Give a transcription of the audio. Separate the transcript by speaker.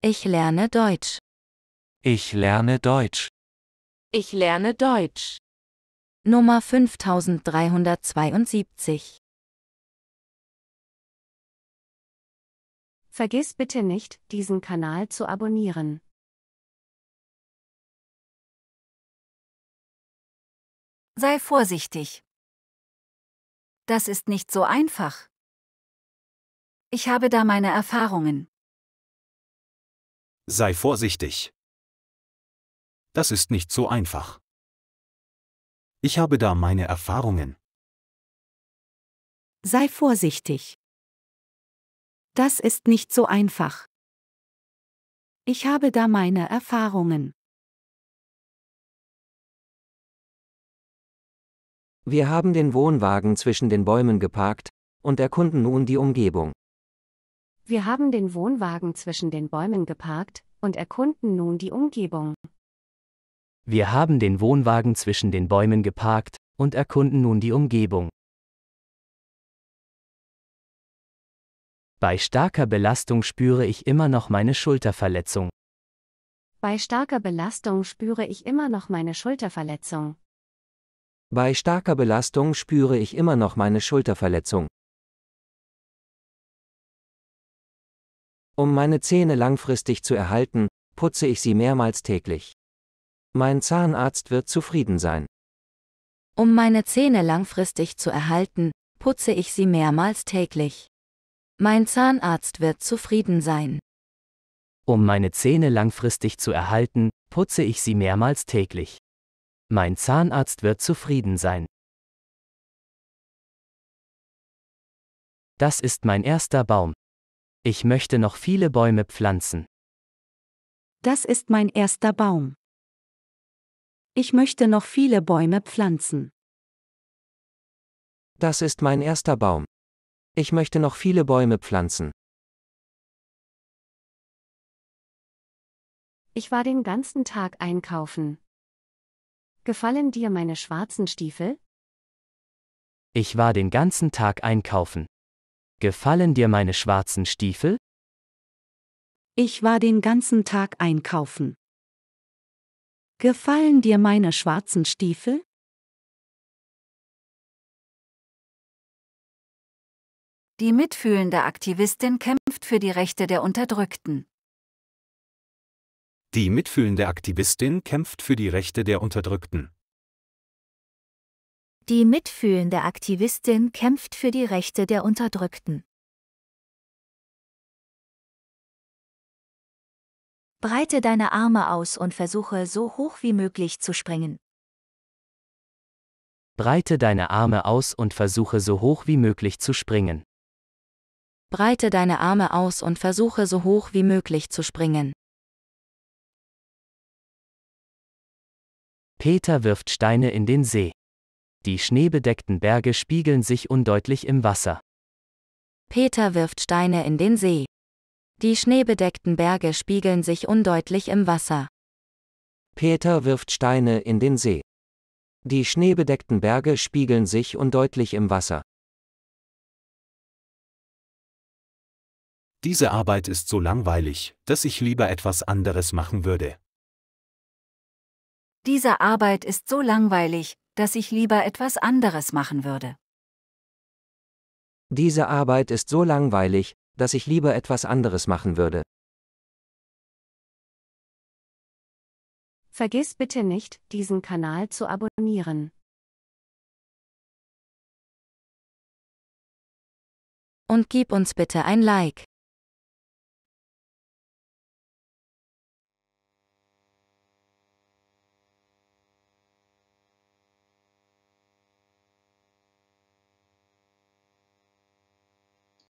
Speaker 1: Ich lerne Deutsch.
Speaker 2: Ich lerne Deutsch.
Speaker 1: Ich lerne Deutsch. Nummer 5372. Vergiss bitte nicht, diesen Kanal zu abonnieren. Sei vorsichtig. Das ist nicht so einfach. Ich habe da meine Erfahrungen. Sei vorsichtig. Das ist nicht so einfach. Ich habe da meine Erfahrungen. Sei vorsichtig. Das ist nicht so einfach. Ich habe da meine Erfahrungen.
Speaker 2: Wir haben den Wohnwagen zwischen den Bäumen geparkt und erkunden nun die Umgebung.
Speaker 3: Wir haben den Wohnwagen zwischen den Bäumen geparkt und erkunden nun die Umgebung. Wir haben den Wohnwagen zwischen den Bäumen geparkt und erkunden nun die Umgebung. Bei starker Belastung spüre ich immer noch meine Schulterverletzung.
Speaker 1: Bei starker Belastung spüre ich immer noch meine Schulterverletzung.
Speaker 2: Bei starker Belastung spüre ich immer noch meine Schulterverletzung. Um meine Zähne langfristig zu erhalten, putze ich sie mehrmals täglich. Mein Zahnarzt wird zufrieden sein.
Speaker 1: Um meine Zähne langfristig zu erhalten, putze ich sie mehrmals täglich. Mein Zahnarzt wird zufrieden sein.
Speaker 3: Um meine Zähne langfristig zu erhalten, putze ich sie mehrmals täglich. Mein Zahnarzt wird zufrieden sein. Das ist mein erster Baum. Ich möchte noch viele Bäume pflanzen.
Speaker 1: Das ist mein erster Baum. Ich möchte noch viele Bäume pflanzen.
Speaker 2: Das ist mein erster Baum. Ich möchte noch viele Bäume pflanzen.
Speaker 1: Ich war den ganzen Tag einkaufen. Gefallen dir meine schwarzen Stiefel?
Speaker 3: Ich war den ganzen Tag einkaufen. Gefallen dir meine schwarzen Stiefel?
Speaker 1: Ich war den ganzen Tag einkaufen. Gefallen dir meine schwarzen Stiefel? Die mitfühlende Aktivistin kämpft für die Rechte der Unterdrückten.
Speaker 2: Die mitfühlende Aktivistin kämpft für die Rechte der Unterdrückten.
Speaker 1: Die mitfühlende Aktivistin kämpft für die Rechte der Unterdrückten. Breite deine Arme aus und versuche so hoch wie möglich zu springen.
Speaker 3: Breite deine Arme aus und versuche so hoch wie möglich zu springen.
Speaker 1: Breite deine Arme aus und versuche so hoch wie möglich zu springen.
Speaker 3: Peter wirft Steine in den See. Die schneebedeckten Berge spiegeln sich undeutlich im Wasser. Peter
Speaker 1: wirft Steine in den See. Die schneebedeckten Berge spiegeln sich undeutlich im Wasser.
Speaker 2: Peter wirft Steine in den See. Die schneebedeckten Berge spiegeln sich undeutlich im Wasser. Diese Arbeit ist so langweilig, dass ich lieber etwas anderes machen würde.
Speaker 1: Diese Arbeit ist so langweilig, dass ich lieber etwas anderes machen würde.
Speaker 2: Diese Arbeit ist so langweilig, dass ich lieber etwas anderes machen würde.
Speaker 1: Vergiss bitte nicht, diesen Kanal zu abonnieren. Und gib uns bitte ein Like.